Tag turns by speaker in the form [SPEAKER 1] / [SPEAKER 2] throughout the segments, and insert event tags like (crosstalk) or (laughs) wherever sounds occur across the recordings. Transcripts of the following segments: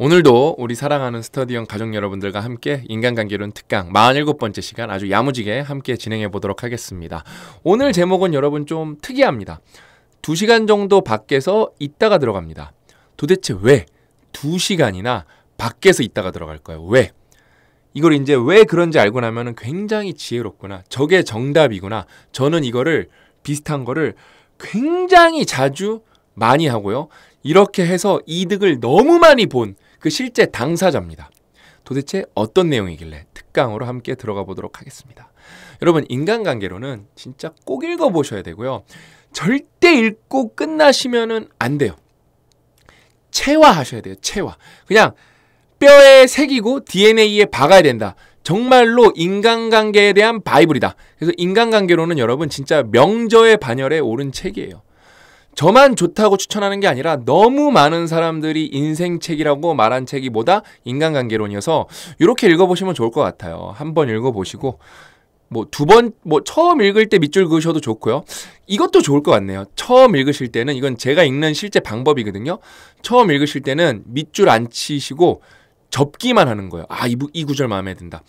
[SPEAKER 1] 오늘도 우리 사랑하는 스터디형 가족 여러분들과 함께 인간관계론 특강 47번째 시간 아주 야무지게 함께 진행해 보도록 하겠습니다. 오늘 제목은 여러분 좀 특이합니다. 2시간 정도 밖에서 있다가 들어갑니다. 도대체 왜 2시간이나 밖에서 있다가 들어갈 까요 왜? 이걸 이제 왜 그런지 알고 나면 굉장히 지혜롭구나. 저게 정답이구나. 저는 이거를 비슷한 거를 굉장히 자주 많이 하고요. 이렇게 해서 이득을 너무 많이 본그 실제 당사자입니다. 도대체 어떤 내용이길래 특강으로 함께 들어가 보도록 하겠습니다. 여러분 인간관계로는 진짜 꼭 읽어보셔야 되고요. 절대 읽고 끝나시면안 돼요. 체화하셔야 돼요. 체화. 그냥 뼈에 새기고 DNA에 박아야 된다. 정말로 인간관계에 대한 바이블이다. 그래서 인간관계로는 여러분 진짜 명저의 반열에 오른 책이에요. 저만 좋다고 추천하는 게 아니라 너무 많은 사람들이 인생책이라고 말한 책이 뭐다? 인간관계론이어서 이렇게 읽어보시면 좋을 것 같아요. 한번 읽어보시고 뭐 두 번, 뭐 처음 읽을 때 밑줄 그으셔도 좋고요. 이것도 좋을 것 같네요. 처음 읽으실 때는 이건 제가 읽는 실제 방법이거든요. 처음 읽으실 때는 밑줄 안 치시고 접기만 하는 거예요. 아, 이, 이 구절 마음에 든다.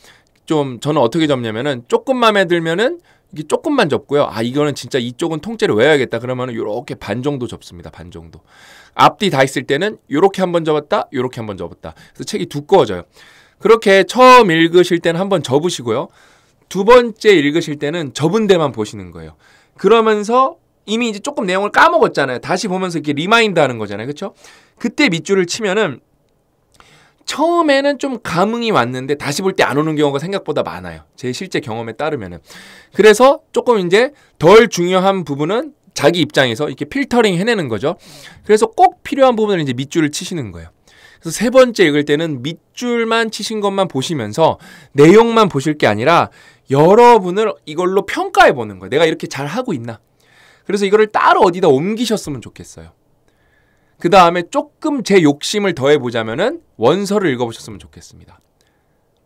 [SPEAKER 1] 좀 저는 어떻게 접냐면은 조금 마음에 들면은 이게 조금만 접고요. 아 이거는 진짜 이쪽은 통째로 외워야겠다. 그러면은 요렇게 반 정도 접습니다. 반 정도. 앞뒤 다 있을 때는 요렇게 한번 접었다. 요렇게 한번 접었다. 그래서 책이 두꺼워져요. 그렇게 처음 읽으실 때는 한번 접으시고요. 두 번째 읽으실 때는 접은 데만 보시는 거예요. 그러면서 이미 이제 조금 내용을 까먹었잖아요. 다시 보면서 이렇게 리마인드 하는 거잖아요. 그렇죠? 그때 밑줄을 치면은 처음에는 좀 감흥이 왔는데 다시 볼 때 안 오는 경우가 생각보다 많아요. 제 실제 경험에 따르면은. 그래서 조금 이제 덜 중요한 부분은 자기 입장에서 이렇게 필터링 해내는 거죠. 그래서 꼭 필요한 부분을 이제 밑줄을 치시는 거예요. 그래서 세 번째 읽을 때는 밑줄만 치신 것만 보시면서 내용만 보실 게 아니라 여러분을 이걸로 평가해 보는 거예요. 내가 이렇게 잘 하고 있나? 그래서 이거를 따로 어디다 옮기셨으면 좋겠어요. 그 다음에 조금 제 욕심을 더해보자면은 원서를 읽어보셨으면 좋겠습니다.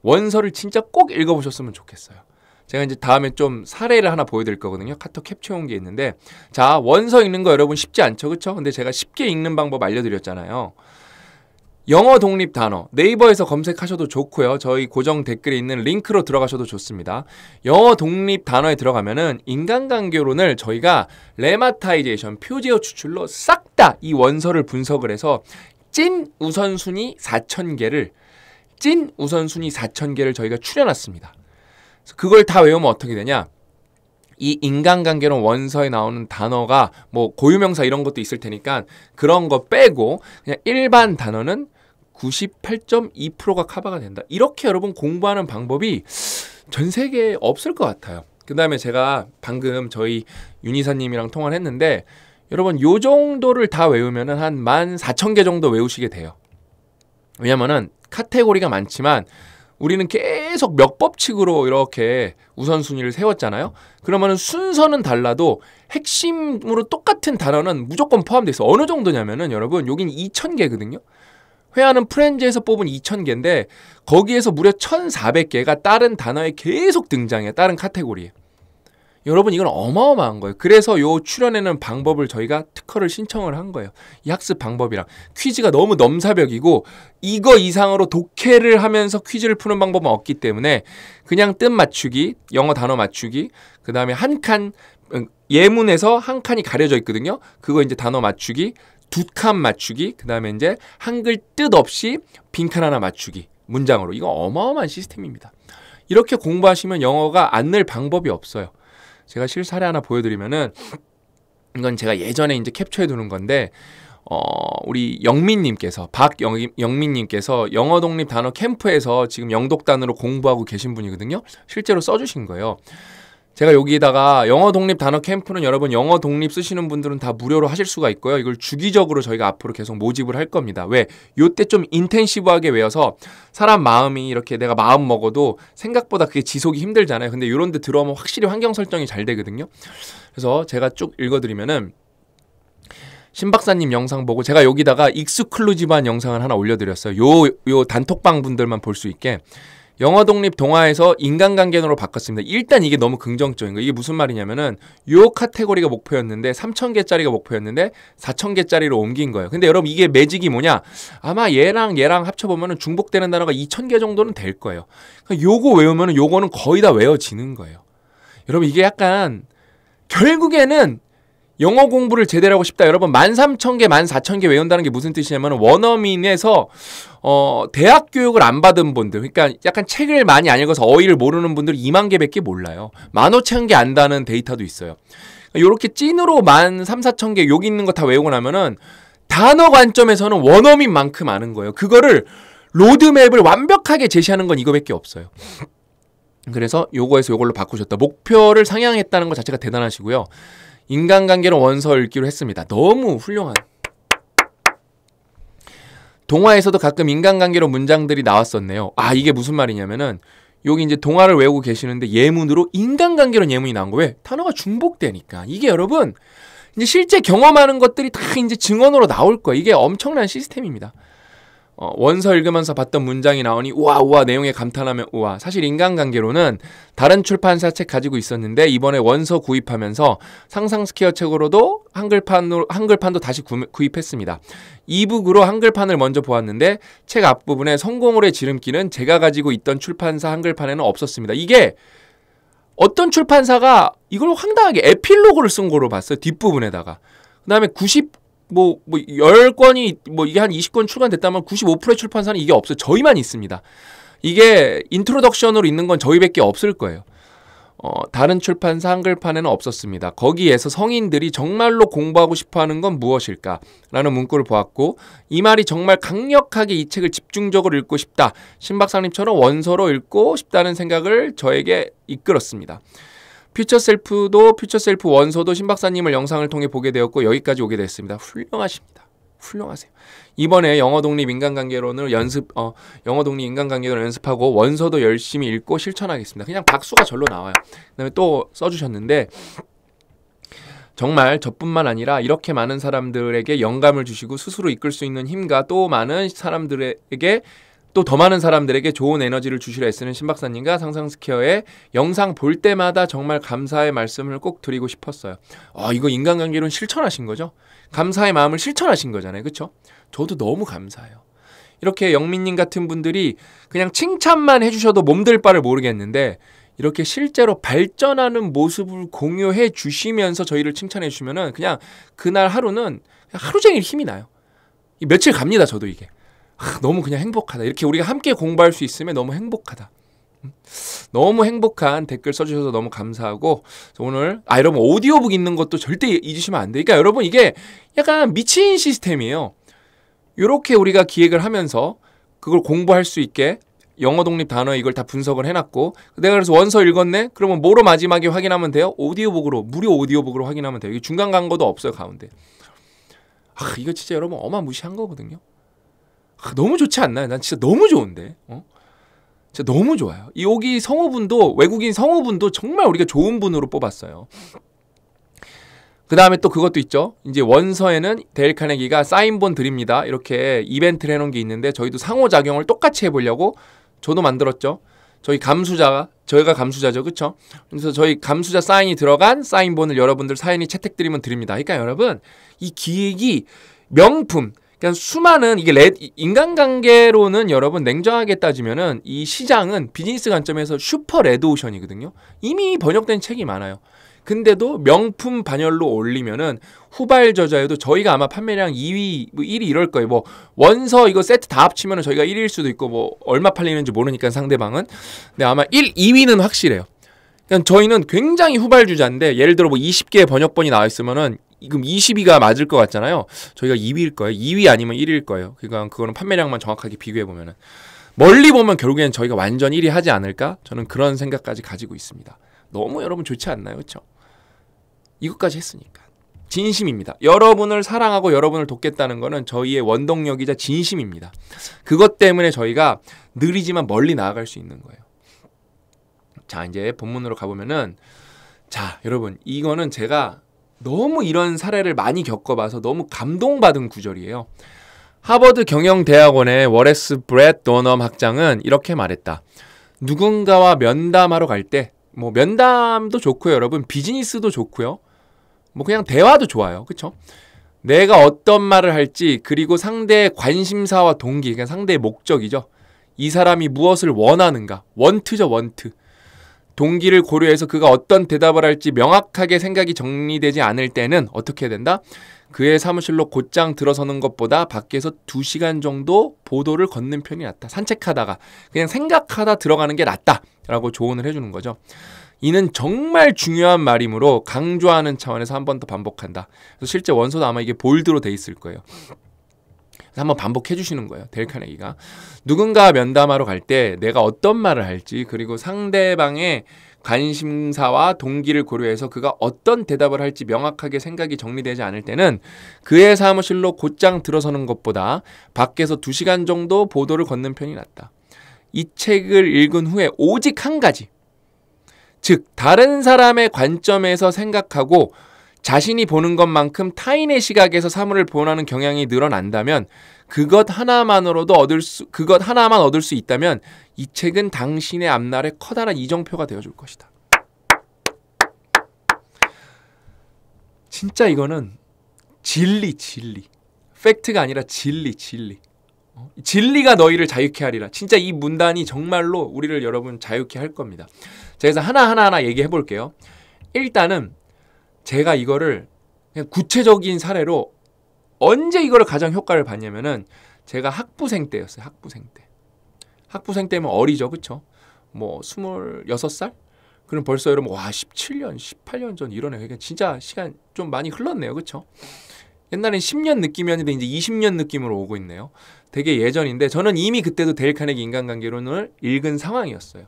[SPEAKER 1] 원서를 진짜 꼭 읽어보셨으면 좋겠어요. 제가 이제 다음에 좀 사례를 하나 보여드릴 거거든요. 카톡 캡처온 게 있는데 자 원서 읽는 거 여러분 쉽지 않죠, 그렇죠? 근데 제가 쉽게 읽는 방법 알려드렸잖아요. 영어 독립 단어 네이버에서 검색하셔도 좋고요. 저희 고정 댓글에 있는 링크로 들어가셔도 좋습니다. 영어 독립 단어에 들어가면은 인간관계론을 저희가 레마타이제이션 표제어 추출로 싹 다 이 원서를 분석을 해서 찐 우선순위 4,000개를 찐 우선순위 4,000개를 저희가 추려놨습니다. 그걸 다 외우면 어떻게 되냐? 이 인간관계론 원서에 나오는 단어가 뭐 고유명사 이런 것도 있을 테니까 그런 거 빼고 그냥 일반 단어는 98.2%가 커버가 된다. 이렇게 여러분 공부하는 방법이 전 세계에 없을 것 같아요. 그 다음에 제가 방금 저희 윤이사님이랑 통화를 했는데 여러분 요 정도를 다외우면한 14,000개 정도 외우시게 돼요. 왜냐면은 카테고리가 많지만 우리는 계속 몇 법칙으로 이렇게 우선순위를 세웠잖아요. 그러면 순서는 달라도 핵심으로 똑같은 단어는 무조건 포함돼 있어. 어느 정도냐면은 여러분 여긴 2,000개거든요. 회화는 프렌즈에서 뽑은 2,000개인데 거기에서 무려 1,400개가 다른 단어에 계속 등장해 다른 카테고리에. 여러분 이건 어마어마한 거예요. 그래서 요 출연에는 방법을 저희가 특허를 신청을 한 거예요. 이 학습 방법이랑 퀴즈가 너무 넘사벽이고 이거 이상으로 독해를 하면서 퀴즈를 푸는 방법은 없기 때문에 그냥 뜻 맞추기, 영어 단어 맞추기, 그다음에 한칸 음, 예문에서 한 칸이 가려져 있거든요. 그거 이제 단어 맞추기, 두칸 맞추기, 그 다음에 이제 한글 뜻 없이 빈칸 하나 맞추기 문장으로 이거 어마어마한 시스템입니다. 이렇게 공부하시면 영어가 안 늘 방법이 없어요. 제가 실사례 하나 보여드리면은 이건 제가 예전에 이제 캡처해 두는 건데 어, 우리 영민님께서, 박영민님께서 영어 독립 단어 캠프에서 지금 영독단으로 공부하고 계신 분이거든요. 실제로 써주신 거예요. 제가 여기다가 영어 독립 단어 캠프는 여러분 영어 독립 쓰시는 분들은 다 무료로 하실 수가 있고요. 이걸 주기적으로 저희가 앞으로 계속 모집을 할 겁니다. 왜? 요때 좀 인텐시브하게 외워서 사람 마음이 이렇게 내가 마음 먹어도 생각보다 그게 지속이 힘들잖아요. 근데 요런 데 들어오면 확실히 환경 설정이 잘 되거든요. 그래서 제가 쭉 읽어드리면은 신 박사님 영상 보고 제가 여기다가 익스클루지브한 영상을 하나 올려드렸어요. 요, 요 단톡방 분들만 볼 수 있게. 영화 독립 동화에서 인간관계론으로 바꿨습니다. 일단 이게 너무 긍정적인 거. 예요 이게 무슨 말이냐면은 요 카테고리가 목표였는데 3,000개짜리가 목표였는데 4,000개짜리로 옮긴 거예요. 근데 여러분 이게 매직이 뭐냐? 아마 얘랑 얘랑 합쳐 보면은 중복되는 단어가 2,000개 정도는 될 거예요. 그러니까 요거 외우면은 요거는 거의 다 외워지는 거예요. 여러분 이게 약간 결국에는 영어 공부를 제대로 하고 싶다. 여러분, 만 삼천 개, 만 사천 개 외운다는 게 무슨 뜻이냐면, 원어민에서, 어, 대학 교육을 안 받은 분들, 그러니까 약간 책을 많이 안 읽어서 어휘를 모르는 분들 2만 개밖에 몰라요. 만 오천 개 안다는 데이터도 있어요. 그러니까 요렇게 찐으로 만 3, 4천 개, 여기 있는 거 다 외우고 나면은, 단어 관점에서는 원어민만큼 아는 거예요. 그거를, 로드맵을 완벽하게 제시하는 건 이거밖에 없어요. 그래서 요거에서 요걸로 바꾸셨다. 목표를 상향했다는 것 자체가 대단하시고요. 인간관계로 원서 읽기로 했습니다. 너무 훌륭한. 동화에서도 가끔 인간관계로 문장들이 나왔었네요. 아, 이게 무슨 말이냐면은 여기 이제 동화를 외우고 계시는데 예문으로 인간관계로 예문이 나온 거요 단어가 중복되니까. 이게 여러분 이제 실제 경험하는 것들이 다 이제 증언으로 나올 거예요. 이게 엄청난 시스템입니다. 어, 원서 읽으면서 봤던 문장이 나오니 우와 우와 내용에 감탄하면 우와 사실 인간관계로는 다른 출판사 책 가지고 있었는데 이번에 원서 구입하면서 상상스퀘어 책으로도 한글판으로 한글판도 다시 구, 구입했습니다 이북으로 한글판을 먼저 보았는데 책 앞부분에 성공홀의 지름길은 제가 가지고 있던 출판사 한글판에는 없었습니다 이게 어떤 출판사가 이걸 황당하게 에필로그를 쓴 거로 봤어요 뒷부분에다가 그 다음에 90 뭐, 뭐, 10권이, 뭐, 이게 한 20권 출간됐다면 95%의 출판사는 이게 없어요. 저희만 있습니다. 이게 인트로덕션으로 있는 건 저희밖에 없을 거예요. 어, 다른 출판사 한글판에는 없었습니다. 거기에서 성인들이 정말로 공부하고 싶어 하는 건 무엇일까? 라는 문구를 보았고, 이 말이 정말 강력하게 이 책을 집중적으로 읽고 싶다. 신박사님처럼 원서로 읽고 싶다는 생각을 저에게 이끌었습니다. 퓨처셀프도 퓨처셀프 원서도 신박사님을 영상을 통해 보게 되었고 여기까지 오게 됐습니다. 훌륭하십니다. 훌륭하세요. 이번에 영어 독립 인간관계론을 연습 어 영어 독립 인간관계론을 연습하고 원서도 열심히 읽고 실천하겠습니다. 그냥 박수가 절로 나와요. 그다음에 또 써주셨는데 정말 저뿐만 아니라 이렇게 많은 사람들에게 영감을 주시고 스스로 이끌 수 있는 힘과 또 많은 사람들에게 또더 많은 사람들에게 좋은 에너지를 주시려 애쓰는 신 박사님과 상상스퀘어의 영상 볼 때마다 정말 감사의 말씀을 꼭 드리고 싶었어요. 아 이거 인간관계론 실천하신 거죠? 감사의 마음을 실천하신 거잖아요. 그쵸? 저도 너무 감사해요. 이렇게 영민님 같은 분들이 그냥 칭찬만 해주셔도 몸들 바를 모르겠는데 이렇게 실제로 발전하는 모습을 공유해 주시면서 저희를 칭찬해 주시면은 그냥 그날 하루는 하루 종일 힘이 나요. 며칠 갑니다, 저도 이게. 너무 그냥 행복하다. 이렇게 우리가 함께 공부할 수 있으면 너무 행복하다. 음? 너무 행복한 댓글 써주셔서 너무 감사하고 오늘 아 여러분 오디오북 있는 것도 절대 잊으시면 안 돼요. 그러니까 여러분 이게 약간 미친 시스템이에요. 이렇게 우리가 기획을 하면서 그걸 공부할 수 있게 영어 독립 단어 이걸 다 분석을 해놨고 내가 그래서 원서 읽었네 그러면 뭐로 마지막에 확인하면 돼요 오디오북으로 무료 오디오북으로 확인하면 돼요 이게 중간 간거도 없어요 가운데 아 이거 진짜 여러분 어마무시한 거거든요 아, 너무 좋지 않나요? 난 진짜 너무 좋은데. 어? 진짜 너무 좋아요. 여기 성우분도 외국인 성우분도 정말 우리가 좋은 분으로 뽑았어요. 그 다음에 또 그것도 있죠. 이제 원서에는 데일 카네기가 사인본 드립니다. 이렇게 이벤트를 해놓은 게 있는데 저희도 상호작용을 똑같이 해보려고 저도 만들었죠. 저희 감수자가 저희가 감수자죠, 그쵸 그래서 저희 감수자 사인이 들어간 사인본을 여러분들 사인이 채택드리면 드립니다. 그러니까 여러분 이 기획이 명품 그러니까 수많은 이게 레, 인간관계로는 여러분 냉정하게 따지면은 이 시장은 비즈니스 관점에서 슈퍼 레드오션이거든요. 이미 번역된 책이 많아요. 근데도 명품 반열로 올리면은 후발 저자에도 저희가 아마 판매량 2위, 뭐 1위 이럴 거예요. 뭐 원서 이거 세트 다 합치면은 저희가 1위일 수도 있고 뭐 얼마 팔리는지 모르니까 상대방은. 근데 아마 1, 2위는 확실해요. 그러니까 저희는 굉장히 후발 주자인데 예를 들어 뭐 20개의 번역본이 나와 있으면은 지금 20위가 맞을 것 같잖아요. 저희가 2위일 거예요. 2위 아니면 1위일 거예요. 그러니까 그거는 판매량만 정확하게 비교해 보면은 멀리 보면 결국엔 저희가 완전 1위 하지 않을까? 저는 그런 생각까지 가지고 있습니다. 너무 여러분 좋지 않나요? 그렇죠? 이것까지 했으니까. 진심입니다. 여러분을 사랑하고 여러분을 돕겠다는 것은 저희의 원동력이자 진심입니다. 그것 때문에 저희가 느리지만 멀리 나아갈 수 있는 거예요. 자, 이제 본문으로 가보면은 자, 여러분, 이거는 제가 너무 이런 사례를 많이 겪어봐서 너무 감동받은 구절이에요. 하버드 경영대학원의 워레스 브렛 도넘 학장은 이렇게 말했다. 누군가와 면담하러 갈 때 뭐 면담도 좋고요, 여러분. 비즈니스도 좋고요. 뭐 그냥 대화도 좋아요. 그쵸 내가 어떤 말을 할지 그리고 상대의 관심사와 동기, 그냥 그러니까 상대의 목적이죠. 이 사람이 무엇을 원하는가? 원트죠, 원트. 동기를 고려해서 그가 어떤 대답을 할지 명확하게 생각이 정리되지 않을 때는 어떻게 해야 된다? 그의 사무실로 곧장 들어서는 것보다 밖에서 두시간 정도 보도를 걷는 편이 낫다. 산책하다가 그냥 생각하다 들어가는 게 낫다라고 조언을 해주는 거죠. 이는 정말 중요한 말이므로 강조하는 차원에서 한 번 더 반복한다. 그래서 실제 원서도 아마 이게 볼드로 돼 있을 거예요. 한번 반복해 주시는 거예요. 델 카네기가 누군가 면담하러 갈 때 내가 어떤 말을 할지 그리고 상대방의 관심사와 동기를 고려해서 그가 어떤 대답을 할지 명확하게 생각이 정리되지 않을 때는 그의 사무실로 곧장 들어서는 것보다 밖에서 두시간 정도 보도를 걷는 편이 낫다. 이 책을 읽은 후에 오직 한 가지. 즉, 다른 사람의 관점에서 생각하고 자신이 보는 것만큼 타인의 시각에서 사물을 보는 경향이 늘어난다면 그것 하나만으로도 얻을 수 그것 하나만 얻을 수 있다면 이 책은 당신의 앞날에 커다란 이정표가 되어 줄 것이다. 진짜 이거는 진리 진리. 팩트가 아니라 진리 진리. 어? 진리가 너희를 자유케 하리라. 진짜 이 문단이 정말로 우리를 여러분 자유케 할 겁니다. 자, 그래서 하나하나 하나 얘기해 볼게요. 일단은 제가 이거를 그냥 구체적인 사례로 언제 이거를 가장 효과를 봤냐면은 제가 학부생 때였어요. 학부생 때. 학부생 때면 어리죠. 그쵸? 뭐, 2 6살 그럼 벌써 여러분, 와, 1 7년1 8년전 이러네. 그러니까 진짜 시간 좀 많이 흘렀네요. 그쵸? 옛날엔 1 0년 느낌이었는데 이제 2 0년 느낌으로 오고 있네요. 되게 예전인데 저는 이미 그때도 데일 카네기 인간관계론을 읽은 상황이었어요.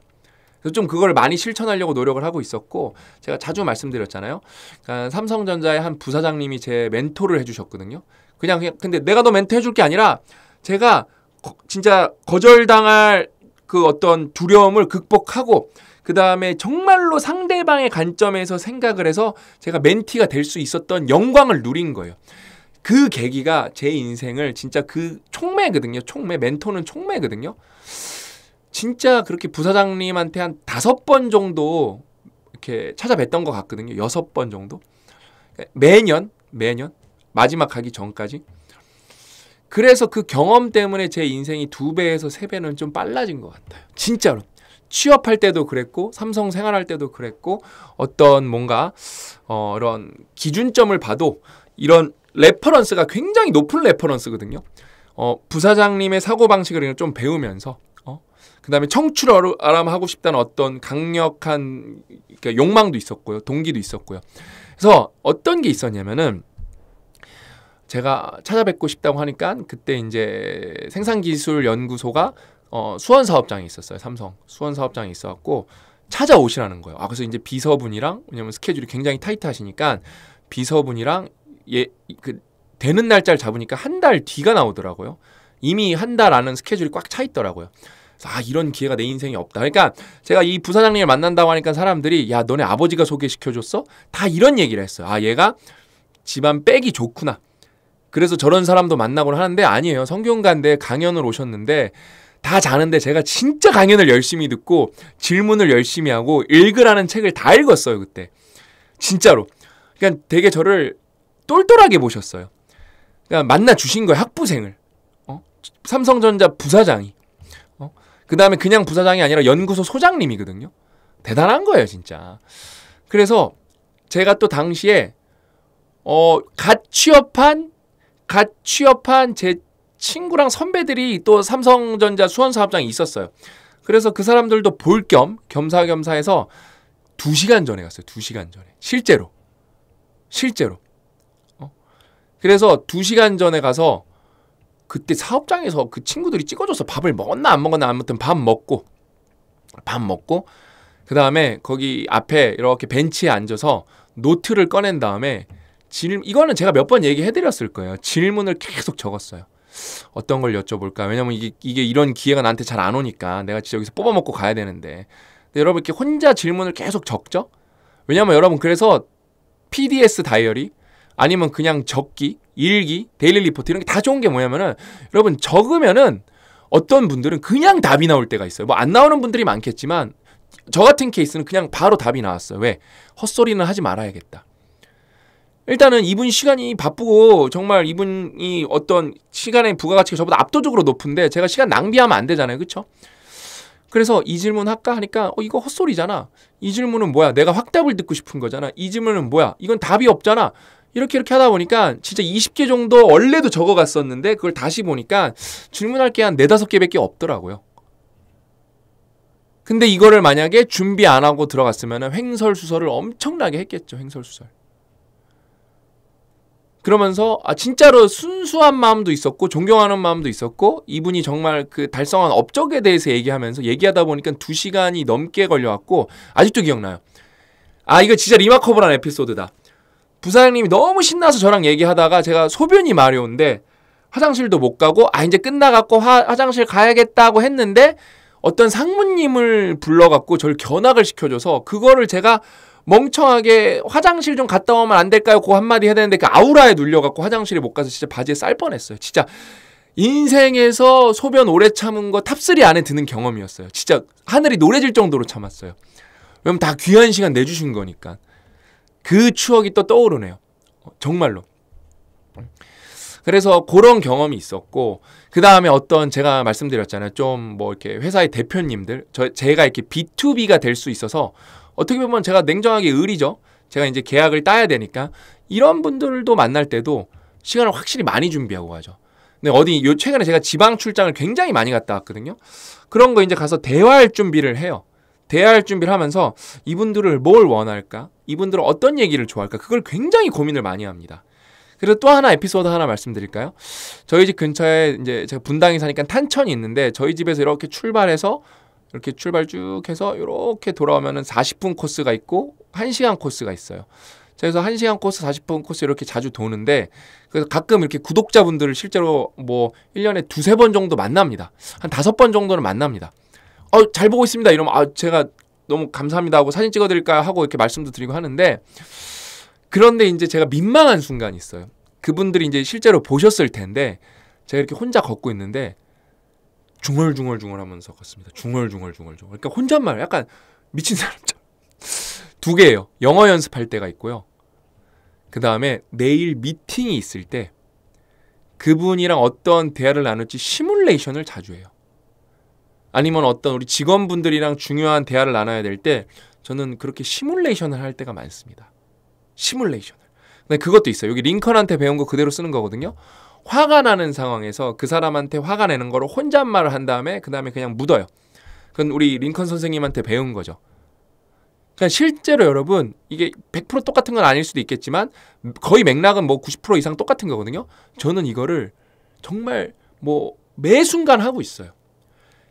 [SPEAKER 1] 그래서 좀 그걸 많이 실천하려고 노력을 하고 있었고 제가 자주 말씀드렸잖아요. 그러니까 삼성전자의 한 부사장님이 제 멘토를 해주셨거든요. 그냥, 그냥 근데 내가 너 멘토 해줄 게 아니라 제가 거, 진짜 거절당할 그 어떤 두려움을 극복하고 그 다음에 정말로 상대방의 관점에서 생각을 해서 제가 멘티가 될 수 있었던 영광을 누린 거예요. 그 계기가 제 인생을 진짜 그 총매거든요. 총매, 멘토는 총매거든요. 진짜 그렇게 부사장님한테 한 다섯 번 정도 이렇게 찾아뵀던 것 같거든요. 여섯 번 정도. 매년, 매년. 마지막 가기 전까지. 그래서 그 경험 때문에 제 인생이 두 배에서 세 배는 좀 빨라진 것 같아요. 진짜로. 취업할 때도 그랬고, 삼성 생활할 때도 그랬고, 어떤 뭔가, 어, 이런 기준점을 봐도 이런 레퍼런스가 굉장히 높은 레퍼런스거든요. 어, 부사장님의 사고방식을 좀 배우면서 어? 그다음에 청출 아람 하고 싶다는 어떤 강력한 그러니까 욕망도 있었고요. 동기도 있었고요. 그래서 어떤 게 있었냐면은 제가 찾아뵙고 싶다고 하니까 그때 이제 생산기술연구소가 어, 수원 사업장에 있었어요. 삼성 수원 사업장에 있어갖고 찾아오시라는 거예요. 아 그래서 이제 비서분이랑 왜냐면 스케줄이 굉장히 타이트하시니까 비서분이랑 예 그 되는 날짜를 잡으니까 한 달 뒤가 나오더라고요. 이미 한다라는 스케줄이 꽉 차 있더라고요. 아 이런 기회가 내 인생에 없다. 그러니까 제가 이 부사장님을 만난다고 하니까 사람들이 야 너네 아버지가 소개시켜줬어? 다 이런 얘기를 했어요. 아 얘가 집안 빽이 좋구나. 그래서 저런 사람도 만나곤 하는데 아니에요. 성균관대 강연을 오셨는데 다 자는데 제가 진짜 강연을 열심히 듣고 질문을 열심히 하고 읽으라는 책을 다 읽었어요 그때. 진짜로. 그러니까 되게 저를 똘똘하게 보셨어요. 그러니까 만나 주신 거예요 학부생을. 삼성전자 부사장이 어? 그 다음에 그냥 부사장이 아니라 연구소 소장님이거든요. 대단한 거예요, 진짜. 그래서 제가 또 당시에 어, 갓 취업한 갓 취업한 제 친구랑 선배들이 또 삼성전자 수원사업장이 있었어요. 그래서 그 사람들도 볼 겸 겸사겸사해서 2시간 전에 갔어요. 2시간 전에. 실제로. 실제로. 어? 그래서 2시간 전에 가서 그때 사업장에서 그 친구들이 찍어줘서 밥을 먹었나 안 먹었나 아무튼 밥 먹고 밥 먹고 그 다음에 거기 앞에 이렇게 벤치에 앉아서 노트를 꺼낸 다음에 질 이거는 제가 몇 번 얘기해드렸을 거예요. 질문을 계속 적었어요. 어떤 걸 여쭤볼까? 왜냐면 이게, 이게 이런 기회가 나한테 잘 안 오니까 내가 진짜 여기서 뽑아먹고 가야 되는데. 근데 여러분 이렇게 혼자 질문을 계속 적죠? 왜냐면 여러분 그래서 PDS 다이어리 아니면 그냥 적기, 일기, 데일리 리포트 이런 게 다 좋은 게 뭐냐면은 여러분 적으면은 어떤 분들은 그냥 답이 나올 때가 있어요. 뭐 안 나오는 분들이 많겠지만 저 같은 케이스는 그냥 바로 답이 나왔어요. 왜? 헛소리는 하지 말아야겠다. 일단은 이분 시간이 바쁘고 정말 이분이 어떤 시간의 부가가치가 저보다 압도적으로 높은데 제가 시간 낭비하면 안 되잖아요. 그렇죠? 그래서 이 질문 할까 하니까 어 이거 헛소리잖아. 이 질문은 뭐야? 내가 확답을 듣고 싶은 거잖아. 이 질문은 뭐야? 이건 답이 없잖아. 이렇게 이렇게 하다 보니까 진짜 20개 정도 원래도 적어갔었는데 그걸 다시 보니까 질문할 게 한 네다섯 개밖에 없더라고요. 근데 이거를 만약에 준비 안 하고 들어갔으면 횡설수설을 엄청나게 했겠죠. 횡설수설. 그러면서 아 진짜로 순수한 마음도 있었고 존경하는 마음도 있었고 이분이 정말 그 달성한 업적에 대해서 얘기하면서 얘기하다 보니까 두 시간이 넘게 걸려왔고 아직도 기억나요. 아 이거 진짜 리마커블한 에피소드다. 부사장님이 너무 신나서 저랑 얘기하다가 제가 소변이 마려운데 화장실도 못 가고 아 이제 끝나갖고 화, 화장실 가야겠다고 했는데 어떤 상무님을 불러갖고 저를 견학을 시켜줘서 그거를 제가 멍청하게 화장실 좀 갔다 오면 안 될까요? 그 한마디 해야 되는데 그 아우라에 눌려갖고 화장실에 못 가서 진짜 바지에 쌀 뻔했어요. 진짜 인생에서 소변 오래 참은 거 탑3 안에 드는 경험이었어요. 진짜 하늘이 노래질 정도로 참았어요. 왜냐면 다 귀한 시간 내주신 거니까. 그 추억이 또 떠오르네요. 어, 정말로. 그래서 그런 경험이 있었고 그 다음에 어떤 제가 말씀드렸잖아요 좀 뭐 이렇게 회사의 대표님들 저 제가 이렇게 B2B가 될 수 있어서 어떻게 보면 제가 냉정하게 의리죠 제가 이제 계약을 따야 되니까 이런 분들도 만날 때도 시간을 확실히 많이 준비하고 가죠 근데 어디 요 최근에 제가 지방 출장을 굉장히 많이 갔다 왔거든요 그런 거 이제 가서 대화할 준비를 해요 대할 준비를 하면서 이분들을 뭘 원할까? 이분들은 어떤 얘기를 좋아할까? 그걸 굉장히 고민을 많이 합니다. 그리고 또 하나 에피소드 하나 말씀드릴까요? 저희 집 근처에 이제 제가 분당에 사니까 탄천이 있는데 저희 집에서 이렇게 출발해서 이렇게 출발 쭉 해서 이렇게 돌아오면은 40분 코스가 있고 1시간 코스가 있어요. 그래서 1시간 코스, 40분 코스 이렇게 자주 도는데 그래서 가끔 이렇게 구독자분들을 실제로 뭐 1년에 두세 번 정도 만납니다. 한 다섯 번 정도는 만납니다. 어, 잘 보고 있습니다. 이러면 아, 제가 너무 감사합니다 하고 사진 찍어 드릴까요? 하고 이렇게 말씀도 드리고 하는데 그런데 이제 제가 민망한 순간이 있어요. 그분들이 이제 실제로 보셨을 텐데 제가 이렇게 혼자 걷고 있는데 중얼중얼중얼 하면서 걷습니다. 중얼중얼중얼중. 그러니까 혼잣말 약간 미친 사람처럼. (laughs) 두 개예요. 영어 연습할 때가 있고요. 그다음에 내일 미팅이 있을 때 그분이랑 어떤 대화를 나눌지 시뮬레이션을 자주 해요. 아니면 어떤 우리 직원분들이랑 중요한 대화를 나눠야 될 때 저는 그렇게 시뮬레이션을 할 때가 많습니다. 시뮬레이션을. 근데 그것도 있어요. 여기 링컨한테 배운 거 그대로 쓰는 거거든요. 화가 나는 상황에서 그 사람한테 화가 내는 거를 혼잣말을 한 다음에 그 다음에 그냥 묻어요. 그건 우리 링컨 선생님한테 배운 거죠. 그러니까 실제로 여러분 이게 100% 똑같은 건 아닐 수도 있겠지만 거의 맥락은 뭐 90% 이상 똑같은 거거든요. 저는 이거를 정말 뭐 매 순간 하고 있어요.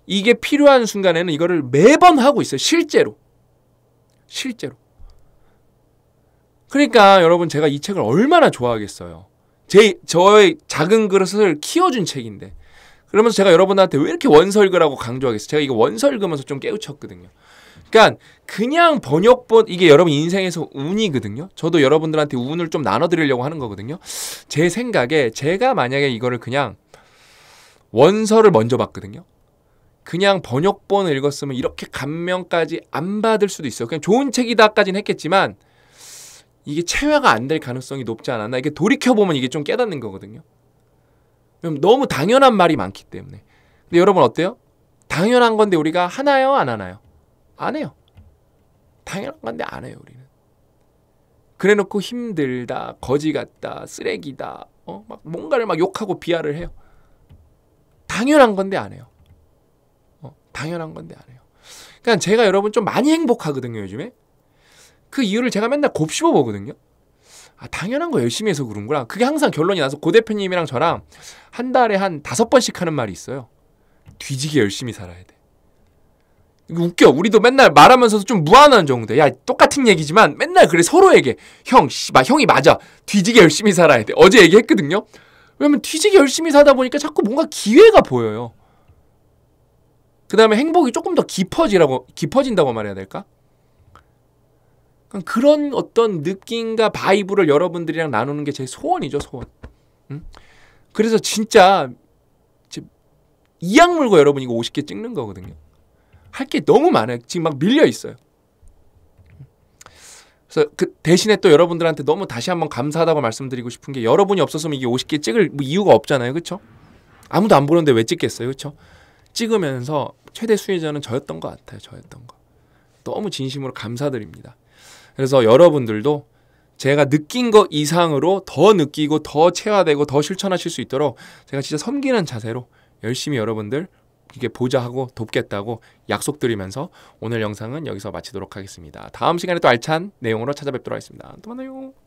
[SPEAKER 1] 이게 필요한 순간에는 이거를 매번 하고 있어요. 실제로. 실제로. 그러니까 여러분 제가 이 책을 얼마나 좋아하겠어요. 제 저의 작은 그릇을 키워준 책인데. 그러면서 제가 여러분한테 왜 이렇게 원설그라고 강조하겠어요. 제가 이거 원설그면서 좀 깨우쳤거든요. 그러니까 그냥 번역본 이게 여러분 인생에서 운이거든요. 저도 여러분들한테 운을 좀 나눠드리려고 하는 거거든요. 제 생각에 제가 만약에 이거를 그냥 원서를 먼저 봤거든요. 그냥 번역본을 읽었으면 이렇게 감명까지 안 받을 수도 있어요. 그냥 좋은 책이다까지는 했겠지만 이게 체화가 안 될 가능성이 높지 않았나. 이게 돌이켜보면 이게 좀 깨닫는 거거든요. 너무 당연한 말이 많기 때문에. 근데 여러분 어때요? 당연한 건데 우리가 하나요? 안 하나요? 안 해요. 당연한 건데 안 해요, 우리는. 그래 놓고 힘들다, 거지 같다, 쓰레기다, 어? 막 뭔가를 막 욕하고 비하를 해요. 당연한 건데 안 해요. 당연한 건데 안 해요. 그러니까 제가 여러분 좀 많이 행복하거든요, 요즘에. 그 이유를 제가 맨날 곱씹어 보거든요. 아, 당연한 거 열심히 해서 그런구나. 그게 항상 결론이 나서 고 대표님이랑 저랑 한 달에 한 다섯 번씩 하는 말이 있어요. 뒤지게 열심히 살아야 돼. 이거 웃겨. 우리도 맨날 말하면서도 좀 무한한 정도야. 똑같은 얘기지만 맨날 그래 서로에게 형, 씨발 형이 맞아. 뒤지게 열심히 살아야 돼. 어제 얘기했거든요. 왜냐면 뒤지게 열심히 살다 보니까 자꾸 뭔가 기회가 보여요. 그 다음에 행복이 조금 더 깊어지라고 깊어진다고 말해야 될까? 그러니까 그런 어떤 느낌과 바이브를 여러분들이랑 나누는 게 제 소원이죠 소원. 응? 그래서 진짜 이악 물고 여러분 이거 50개 찍는 거거든요. 할 게 너무 많아요. 지금 막 밀려 있어요. 그래서 그 대신에 또 여러분들한테 너무 다시 한번 감사하다고 말씀드리고 싶은 게 여러분이 없었으면 이게 50개 찍을 뭐 이유가 없잖아요. 그쵸 아무도 안 보는데 왜 찍겠어요. 그쵸 찍으면서 최대 수혜자는 저였던 것 같아요. 저였던 거. 너무 진심으로 감사드립니다. 그래서 여러분들도 제가 느낀 것 이상으로 더 느끼고 더 체화되고 더 실천하실 수 있도록 제가 진짜 섬기는 자세로 열심히 여러분들 이게 보자 하고 돕겠다고 약속드리면서 오늘 영상은 여기서 마치도록 하겠습니다. 다음 시간에 또 알찬 내용으로 찾아뵙도록 하겠습니다. 또 만나요.